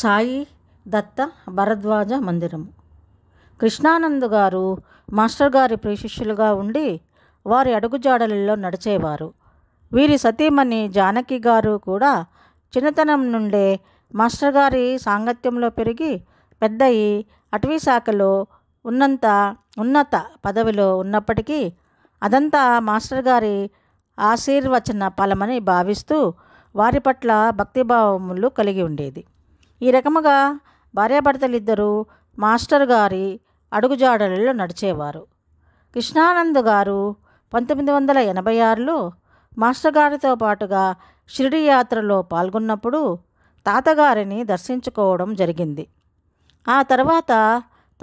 సాయి దత్త భరద్వాజ మందిరము కృష్ణానందు గారు మాస్టర్ గారి ప్రిశిష్యులుగా ఉండి వారి అడుగుజాడలలో నడిచేవారు వీరి సతీమణి జానకి గారు కూడా చిన్నతనం నుండే మాస్టర్ గారి సాంగత్యంలో పెరిగి పెద్దయి అటవీ శాఖలో ఉన్నంత ఉన్నత పదవిలో ఉన్నప్పటికీ అదంతా మాస్టర్ గారి ఆశీర్వచన ఫలమని భావిస్తూ వారి పట్ల భక్తిభావములు కలిగి ఉండేది ఈ రకముగా భార్యాభర్తలిద్దరూ మాస్టర్ గారి అడుగుజాడలలో నడిచేవారు కృష్ణానంద్ గారు పంతొమ్మిది వందల ఎనభై ఆరులో మాస్టర్ గారితో పాటుగా షిరిడి యాత్రలో పాల్గొన్నప్పుడు తాతగారిని దర్శించుకోవడం జరిగింది ఆ తర్వాత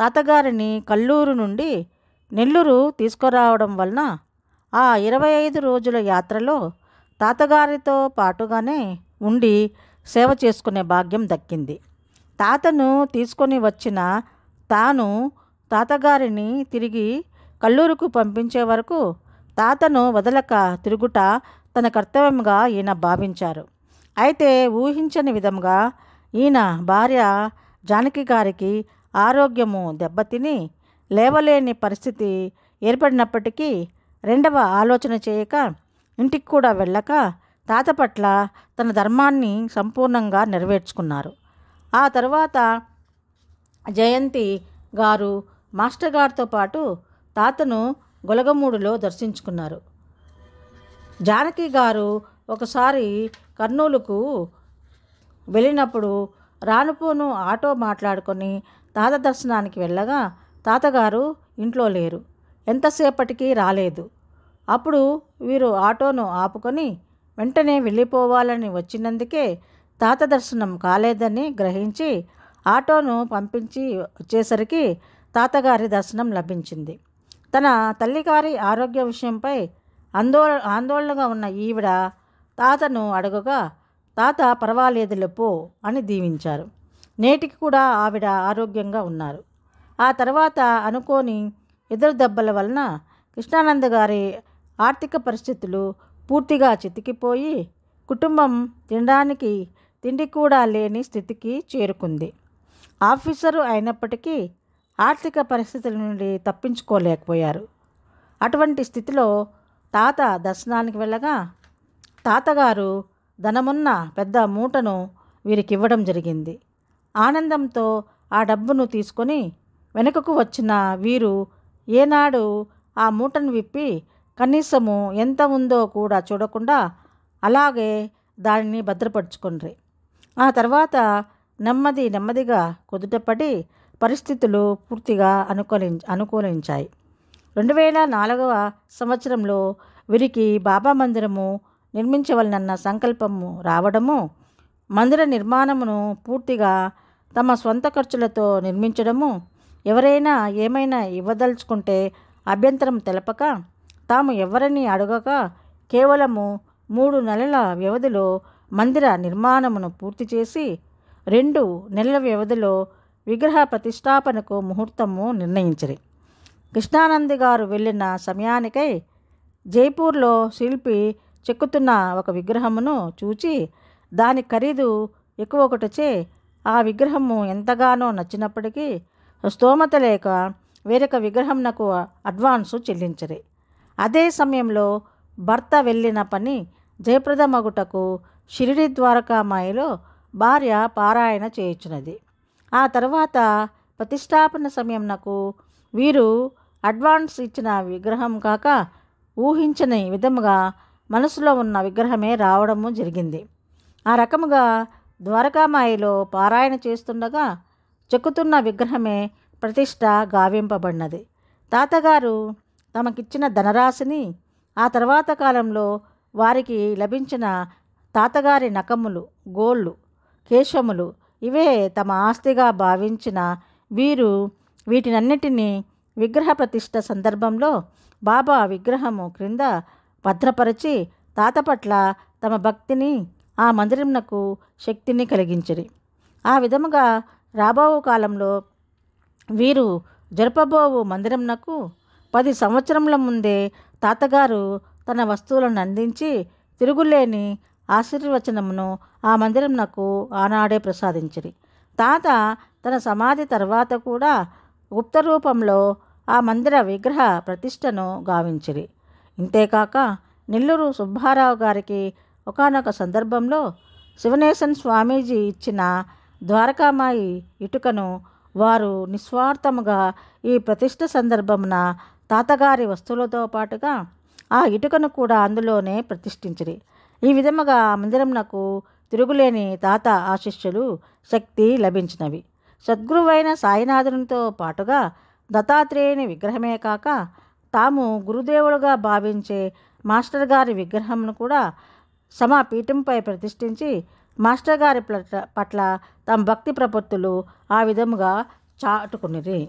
తాతగారిని కల్లూరు నుండి నెల్లూరు తీసుకురావడం వలన ఆ ఇరవై ఐదు రోజుల యాత్రలో తాతగారితో పాటుగానే ఉండి సేవ చేసుకునే భాగ్యం దక్కింది తాతను తీసుకొని వచ్చిన తాను తాతగారిని తిరిగి కల్లూరుకు పంపించే వరకు తాతను వదలక తిరుగుట తన కర్తవ్యంగా ఈయన భావించారు అయితే ఊహించని విధంగా ఈయన భార్య జానకి గారికి ఆరోగ్యము దెబ్బతిని లేవలేని పరిస్థితి ఏర్పడినప్పటికీ రెండవ ఆలోచన చేయక ఇంటికి కూడా వెళ్ళక తాత పట్ల తన ధర్మాన్ని సంపూర్ణంగా నెరవేర్చుకున్నారు ఆ తర్వాత జయంతి గారు మాస్టర్ గారితో పాటు తాతను గొలగమూడిలో దర్శించుకున్నారు జానకి గారు ఒకసారి కర్నూలుకు వెళ్ళినప్పుడు రానుపోను ఆటో మాట్లాడుకొని తాత దర్శనానికి వెళ్ళగా తాతగారు ఇంట్లో లేరు ఎంతసేపటికి రాలేదు అప్పుడు వీరు ఆటోను ఆపుకొని వెంటనే వెళ్ళిపోవాలని వచ్చినందుకే తాత దర్శనం కాలేదని గ్రహించి ఆటోను పంపించి వచ్చేసరికి తాతగారి దర్శనం లభించింది తన తల్లిగారి ఆరోగ్య విషయంపై అందో ఆందోళనగా ఉన్న ఈవిడ తాతను అడగగా తాత పర్వాలేదులే పో అని దీవించారు నేటికి కూడా ఆవిడ ఆరోగ్యంగా ఉన్నారు ఆ తర్వాత అనుకోని ఎదురు దెబ్బల వలన కృష్ణానంద గారి ఆర్థిక పరిస్థితులు పూర్తిగా చితికిపోయి కుటుంబం తినడానికి తిండి కూడా లేని స్థితికి చేరుకుంది ఆఫీసరు అయినప్పటికీ ఆర్థిక పరిస్థితుల నుండి తప్పించుకోలేకపోయారు అటువంటి స్థితిలో తాత దర్శనానికి వెళ్ళగా తాతగారు ధనమున్న పెద్ద మూటను వీరికి ఇవ్వడం జరిగింది ఆనందంతో ఆ డబ్బును తీసుకొని వెనుకకు వచ్చిన వీరు ఏనాడు ఆ మూటను విప్పి కనీసము ఎంత ఉందో కూడా చూడకుండా అలాగే దానిని భద్రపరుచుకుండ్రి ఆ తర్వాత నెమ్మది నెమ్మదిగా కుదుటపడి పరిస్థితులు పూర్తిగా అనుకూలి అనుకూలించాయి రెండు వేల నాలుగవ సంవత్సరంలో వీరికి బాబా మందిరము నిర్మించవలనన్న సంకల్పము రావడము మందిర నిర్మాణమును పూర్తిగా తమ సొంత ఖర్చులతో నిర్మించడము ఎవరైనా ఏమైనా ఇవ్వదలుచుకుంటే అభ్యంతరం తెలపక తాము ఎవరిని అడగక కేవలము మూడు నెలల వ్యవధిలో మందిర నిర్మాణమును పూర్తి చేసి రెండు నెలల వ్యవధిలో విగ్రహ ప్రతిష్టాపనకు ముహూర్తము నిర్ణయించరు కృష్ణానంది గారు వెళ్ళిన సమయానికై జైపూర్లో శిల్పి చెక్కుతున్న ఒక విగ్రహమును చూచి దాని ఖరీదు ఎక్కువ ఒకటిచే ఆ విగ్రహము ఎంతగానో నచ్చినప్పటికీ స్తోమత లేక వేరొక విగ్రహంనకు అడ్వాన్సు చెల్లించరు అదే సమయంలో భర్త వెళ్ళిన పని జయప్రదమగుటకు షిరిడి ద్వారకామాయిలో భార్య పారాయణ చేయించినది ఆ తర్వాత ప్రతిష్టాపన సమయంనకు వీరు అడ్వాన్స్ ఇచ్చిన విగ్రహం కాక ఊహించని విధముగా మనసులో ఉన్న విగ్రహమే రావడము జరిగింది ఆ రకముగా ద్వారకామాయిలో పారాయణ చేస్తుండగా చెక్కుతున్న విగ్రహమే ప్రతిష్ట గావింపబడినది తాతగారు తమకిచ్చిన ధనరాశిని ఆ తర్వాత కాలంలో వారికి లభించిన తాతగారి నకములు గోళ్ళు కేశములు ఇవే తమ ఆస్తిగా భావించిన వీరు వీటినన్నిటినీ విగ్రహ ప్రతిష్ట సందర్భంలో బాబా విగ్రహము క్రింద భద్రపరిచి తాత పట్ల తమ భక్తిని ఆ మందిరంనకు శక్తిని కలిగించిరి ఆ విధముగా రాబో కాలంలో వీరు జరపబోవు మందిరంనకు పది సంవత్సరముల ముందే తాతగారు తన వస్తువులను అందించి తిరుగులేని ఆశీర్వచనమును ఆ మందిరం నాకు ఆనాడే ప్రసాదించిరి తాత తన సమాధి తర్వాత కూడా గుప్త రూపంలో ఆ మందిర విగ్రహ ప్రతిష్టను గావించిరి ఇంతేకాక నెల్లూరు సుబ్బారావు గారికి ఒకనొక సందర్భంలో శివనేశన్ స్వామీజీ ఇచ్చిన ద్వారకామాయి ఇటుకను వారు నిస్వార్థముగా ఈ ప్రతిష్ట సందర్భమున తాతగారి వస్తువులతో పాటుగా ఆ ఇటుకను కూడా అందులోనే ప్రతిష్ఠించిరి ఈ విధముగా మందిరం నాకు తిరుగులేని తాత ఆశిష్యులు శక్తి లభించినవి సద్గురువైన సాయినాథునితో పాటుగా దత్తాత్రేయుని విగ్రహమే కాక తాము గురుదేవులుగా భావించే మాస్టర్ గారి విగ్రహంను కూడా సమాపీఠంపై ప్రతిష్ఠించి మాస్టర్ గారి పట్ల తమ భక్తి ప్రపత్తులు ఆ విధముగా చాటుకునిరి